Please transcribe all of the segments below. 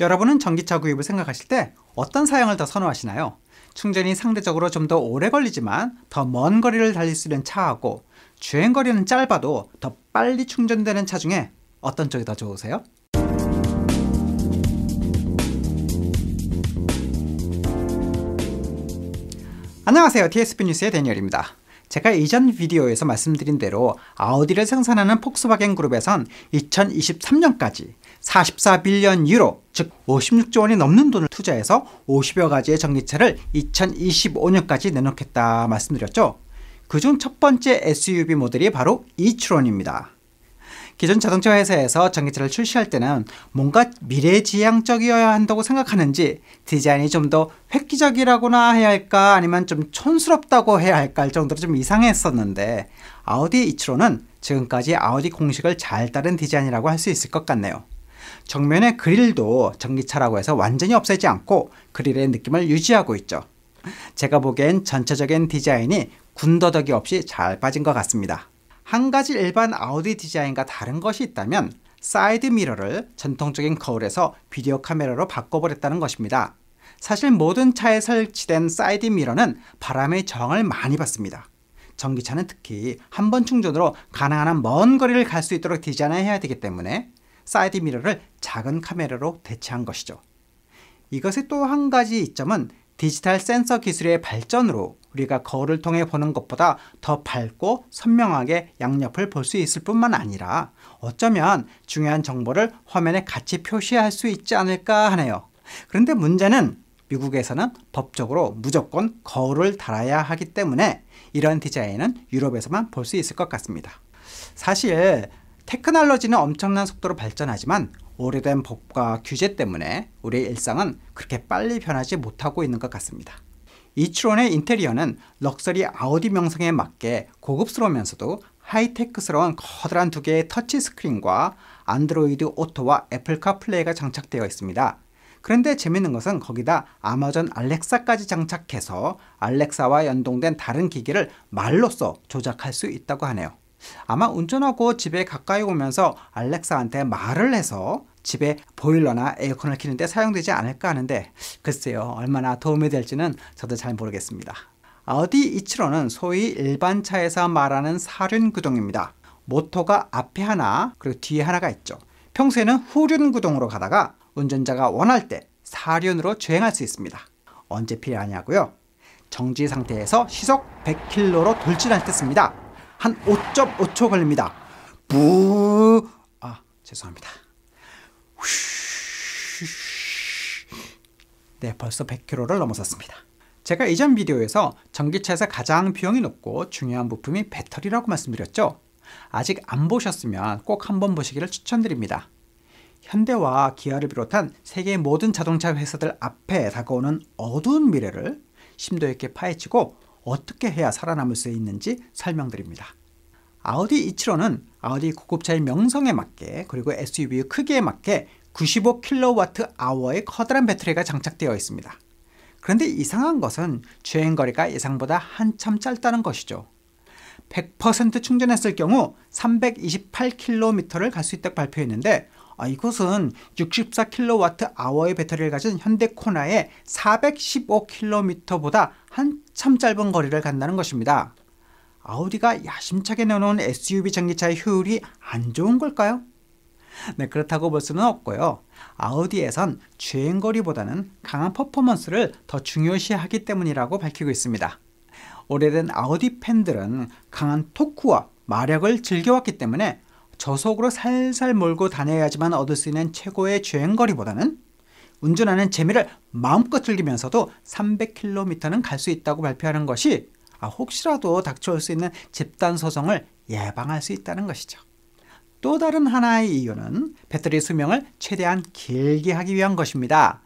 여러분은 전기차 구입을 생각하실 때 어떤 사양을 더 선호하시나요? 충전이 상대적으로 좀 더 오래 걸리지만 더 먼 거리를 달릴 수 있는 차하고 주행거리는 짧아도 더 빨리 충전되는 차 중에 어떤 쪽이 더 좋으세요? 안녕하세요. TSP 뉴스의 데니얼입니다. 제가 이전 비디오에서 말씀드린 대로 아우디를 생산하는 폭스바겐 그룹에선 2023년까지 44빌리언 유로 즉 56조 원이 넘는 돈을 투자해서 50여 가지의 전기차를 2025년까지 내놓겠다 말씀드렸죠. 그 중 첫 번째 SUV 모델이 바로 이트론입니다. 기존 자동차 회사에서 전기차를 출시할 때는 뭔가 미래지향적이어야 한다고 생각하는지 디자인이 좀 더 획기적이라고나 해야 할까 아니면 좀 촌스럽다고 해야 할까 할 정도로 좀 이상했었는데 아우디 이치론은 지금까지 아우디 공식을 잘 따른 디자인이라고 할 수 있을 것 같네요. 정면의 그릴도 전기차라고 해서 완전히 없애지 않고 그릴의 느낌을 유지하고 있죠. 제가 보기엔 전체적인 디자인이 군더더기 없이 잘 빠진 것 같습니다. 한 가지 일반 아우디 디자인과 다른 것이 있다면 사이드 미러를 전통적인 거울에서 비디오 카메라로 바꿔버렸다는 것입니다. 사실 모든 차에 설치된 사이드 미러는 바람의 저항을 많이 받습니다. 전기차는 특히 한 번 충전으로 가능한 한 먼 거리를 갈 수 있도록 디자인해야 되기 때문에 사이드 미러를 작은 카메라로 대체한 것이죠. 이것의 또 한 가지 이점은 디지털 센서 기술의 발전으로 우리가 거울을 통해 보는 것보다 더 밝고 선명하게 양옆을 볼 수 있을 뿐만 아니라 어쩌면 중요한 정보를 화면에 같이 표시할 수 있지 않을까 하네요. 그런데 문제는 미국에서는 법적으로 무조건 거울을 달아야 하기 때문에 이런 디자인은 유럽에서만 볼 수 있을 것 같습니다. 사실 테크놀로지는 엄청난 속도로 발전하지만 오래된 법과 규제 때문에 우리의 일상은 그렇게 빨리 변하지 못하고 있는 것 같습니다. 이치론의 인테리어는 럭셔리 아우디 명성에 맞게 고급스러우면서도 하이테크스러운 커다란 두 개의 터치 스크린과 안드로이드 오토와 애플 카플레이가 장착되어 있습니다. 그런데 재밌는 것은 거기다 아마존 알렉사까지 장착해서 알렉사와 연동된 다른 기기를 말로써 조작할 수 있다고 하네요. 아마 운전하고 집에 가까이 오면서 알렉사한테 말을 해서 집에 보일러나 에어컨을 키는데 사용되지 않을까 하는데 글쎄요 얼마나 도움이 될지는 저도 잘 모르겠습니다. 아우디 이치로는 소위 일반 차에서 말하는 사륜 구동입니다. 모터가 앞에 하나 그리고 뒤에 하나가 있죠. 평소에는 후륜 구동으로 가다가 운전자가 원할 때 사륜으로 주행할 수 있습니다. 언제 필요하냐고요? 정지 상태에서 시속 100km로 돌진할 때 씁니다. 한 5.5초 걸립니다. 부, 아, 죄송합니다. 네, 벌써 100km를 넘어섰습니다. 제가 이전 비디오에서 전기차에서 가장 비용이 높고 중요한 부품이 배터리라고 말씀드렸죠. 아직 안 보셨으면 꼭 한번 보시기를 추천드립니다. 현대와 기아를 비롯한 세계 모든 자동차 회사들 앞에 다가오는 어두운 미래를 심도 있게 파헤치고 어떻게 해야 살아남을 수 있는지 설명드립니다. 아우디 e 7호 아우디 고급차의 명성에 맞게 그리고 SUV의 크기에 맞게 95kWh의 커다란 배터리가 장착되어 있습니다. 그런데 이상한 것은 주행거리가 예상보다 한참 짧다는 것이죠. 100% 충전했을 경우 328km를 갈 수 있다고 발표했는데 아, 이곳은 64kWh의 배터리를 가진 현대 코나의 415km보다 한참 짧은 거리를 간다는 것입니다. 아우디가 야심차게 내놓은 SUV 전기차의 효율이 안 좋은 걸까요? 네, 그렇다고 볼 수는 없고요. 아우디에선 주행거리보다는 강한 퍼포먼스를 더 중요시하기 때문이라고 밝히고 있습니다. 오래된 아우디 팬들은 강한 토크와 마력을 즐겨왔기 때문에 저속으로 살살 몰고 다녀야지만 얻을 수 있는 최고의 주행거리보다는 운전하는 재미를 마음껏 즐기면서도 300km는 갈 수 있다고 발표하는 것이 아, 혹시라도 닥쳐올 수 있는 집단 소송을 예방할 수 있다는 것이죠. 또 다른 하나의 이유는 배터리 수명을 최대한 길게 하기 위한 것입니다.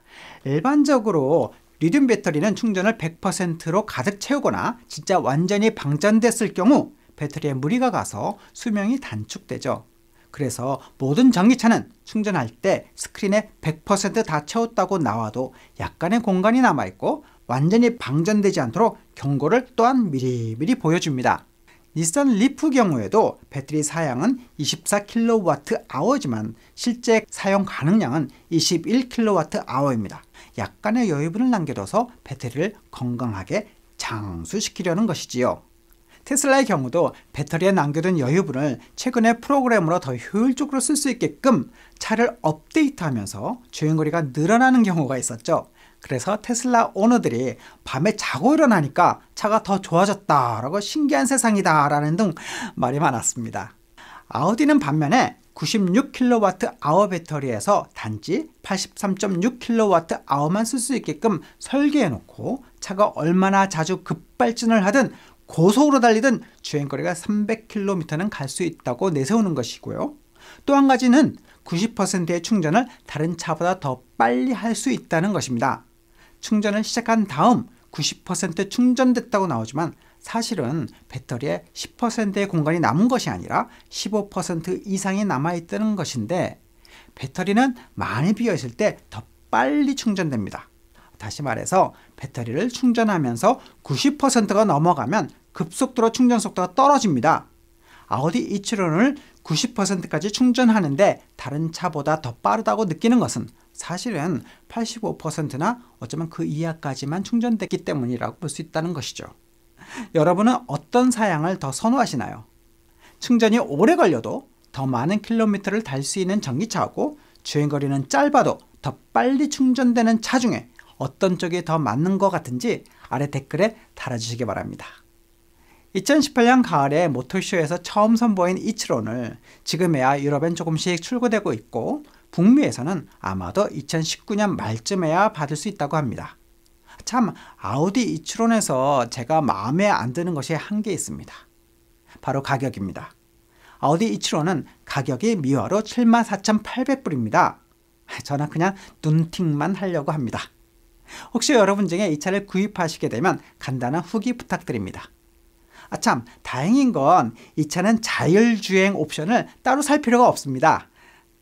일반적으로 리듬 배터리는 충전을 100%로 가득 채우거나 진짜 완전히 방전됐을 경우 배터리에 무리가 가서 수명이 단축되죠. 그래서 모든 전기차는 충전할 때 스크린에 100%다 채웠다고 나와도 약간의 공간이 남아있고 완전히 방전되지 않도록 경고를 또한 미리미리 보여줍니다. 니산 리프 경우에도 배터리 사양은 24kWh지만 실제 사용 가능량은 21kWh입니다. 약간의 여유분을 남겨둬서 배터리를 건강하게 장수시키려는 것이지요. 테슬라의 경우도 배터리에 남겨둔 여유분을 최근의 프로그램으로 더 효율적으로 쓸 수 있게끔 차를 업데이트하면서 주행거리가 늘어나는 경우가 있었죠. 그래서 테슬라 오너들이 밤에 자고 일어나니까 차가 더 좋아졌다라고 신기한 세상이다라는 등 말이 많았습니다. 아우디는 반면에 96kWh 배터리에서 단지 83.6kWh만 쓸 수 있게끔 설계해놓고 차가 얼마나 자주 급발진을 하든 고속으로 달리든 주행거리가 300km는 갈 수 있다고 내세우는 것이고요. 또 한 가지는 90%의 충전을 다른 차보다 더 빨리 할 수 있다는 것입니다. 충전을 시작한 다음 90% 충전됐다고 나오지만 사실은 배터리에 10%의 공간이 남은 것이 아니라 15% 이상이 남아있다는 것인데 배터리는 많이 비어있을 때 더 빨리 충전됩니다. 다시 말해서 배터리를 충전하면서 90%가 넘어가면 급속도로 충전 속도가 떨어집니다. 아우디 이치론을 90%까지 충전하는데 다른 차보다 더 빠르다고 느끼는 것은 사실은 85%나 어쩌면 그 이하까지만 충전됐기 때문이라고 볼 수 있다는 것이죠. 여러분은 어떤 사양을 더 선호하시나요? 충전이 오래 걸려도 더 많은 킬로미터를 달 수 있는 전기차하고 주행거리는 짧아도 더 빨리 충전되는 차 중에 어떤 쪽이 더 맞는 것 같은지 아래 댓글에 달아주시기 바랍니다. 2018년 가을에 모토쇼에서 처음 선보인 이츠론을 지금에야 유럽엔 조금씩 출고되고 있고 북미에서는 아마도 2019년 말쯤에야 받을 수 있다고 합니다. 참 아우디 이츠론에서 제가 마음에 안 드는 것이 한 개 있습니다. 바로 가격입니다. 아우디 이츠론은 가격이 미화로 74,800불입니다. 저는 그냥 눈팅만 하려고 합니다. 혹시 여러분 중에 이 차를 구입하시게 되면 간단한 후기 부탁드립니다. 아참 다행인 건 이 차는 자율주행 옵션을 따로 살 필요가 없습니다.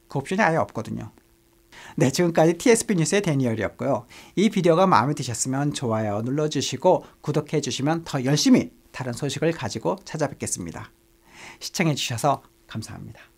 그 옵션이 아예 없거든요. 네 지금까지 TSB 뉴스의 데니얼이었고요. 이 비디오가 마음에 드셨으면 좋아요 눌러주시고 구독해 주시면 더 열심히 다른 소식을 가지고 찾아뵙겠습니다. 시청해 주셔서 감사합니다.